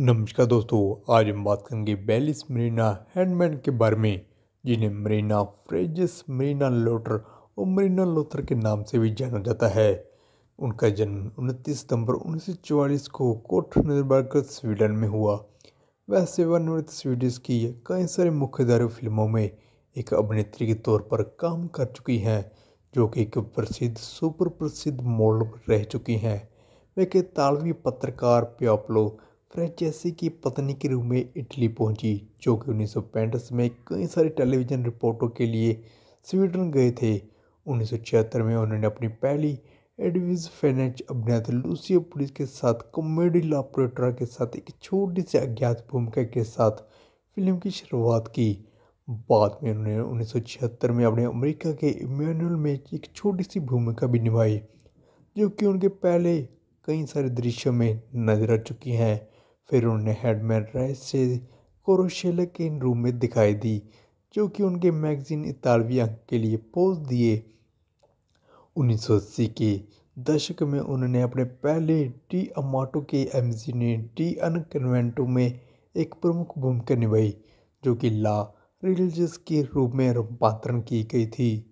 नमस्कार दोस्तों आज हम बात करेंगे बेलिस मरीना हैंडमैन के बारे में जिन्हें मरीना फ्रेजिस मरीना लोटर और मरीना लोथर के नाम से भी जाना जाता है उनका जन्म उनतीस सितंबर 1944 को कोट निर्बार्ग स्वीडन में हुआ वह सेवानिवृत्त स्वीडिश की कई सारे मुख्यधारा फिल्मों में एक अभिनेत्री के तौर पर काम कर चुकी हैं जो कि एक प्रसिद्ध सुपर प्रसिद्ध मॉडल रह चुकी हैं वे के तालवी पत्रकार प्यापलो फ्रेंचेसी की पत्नी के रूप में इटली पहुंची जो कि उन्नीस में कई सारे टेलीविज़न रिपोर्टों के लिए स्वीडन गए थे उन्नीस में उन्होंने अपनी पहली एडविज फेनेच अभिनेता लूसियो पुलिस के साथ कॉमेडी लॉपरेटर के साथ एक छोटी सी अज्ञात भूमिका के साथ फिल्म की शुरुआत की बाद में उन्होंने उन्नीस में अपने अमेरिका के इमेनुअल में एक छोटी सी भूमिका भी निभाई जो कि उनके पहले कई सारे दृश्यों में नजर आ चुकी हैं फिर उन्हें हेडमेड्राइस से कोरोशेला के इन रूम में दिखाई दी जो कि उनके मैगज़ीन इतालवी अंक के लिए पोज दिए उन्नीस सौ अस्सी के दशक में उन्होंने अपने पहले डी अमाटो के एमजी डी अन कन्वेंटो में एक प्रमुख भूमिका निभाई जो कि ला रिलीजस के रूप में रूपांतरण की गई थी